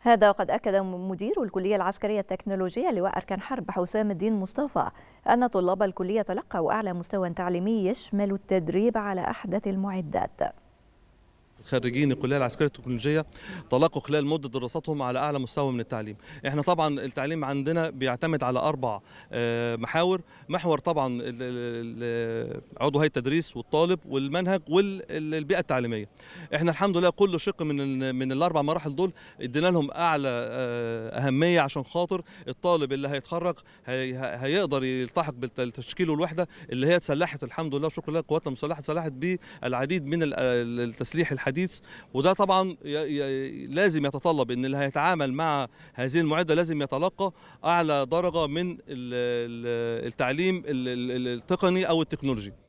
هذا وقد أكد مدير الكلية العسكرية التكنولوجية لواء أركان حرب حسام الدين مصطفى أن طلاب الكلية تلقوا أعلى مستوى تعليمي يشمل التدريب على أحدث المعدات خريجين الكليه العسكريه التكنولوجيه تلقوا خلال مده دراستهم على اعلى مستوى من التعليم احنا طبعا التعليم عندنا بيعتمد على اربع آه، محاور محور طبعا آه، عضو هيئه التدريس والطالب والمنهج والبيئه التعليميه احنا الحمد لله كل شق من من الاربع مراحل دول ادينا لهم اعلى آه، اهميه عشان خاطر الطالب اللي هيتخرج هيقدر يلتحق بالتشكيل والوحده اللي هي اتسلحت الحمد لله شكرا لله قواتنا المسلحه اتسلحت بالعديد من التسليح الحديث الحديث وده طبعا لازم يتطلب ان اللي هيتعامل مع هذه المعده لازم يتلقى اعلى درجه من التعليم التقني او التكنولوجي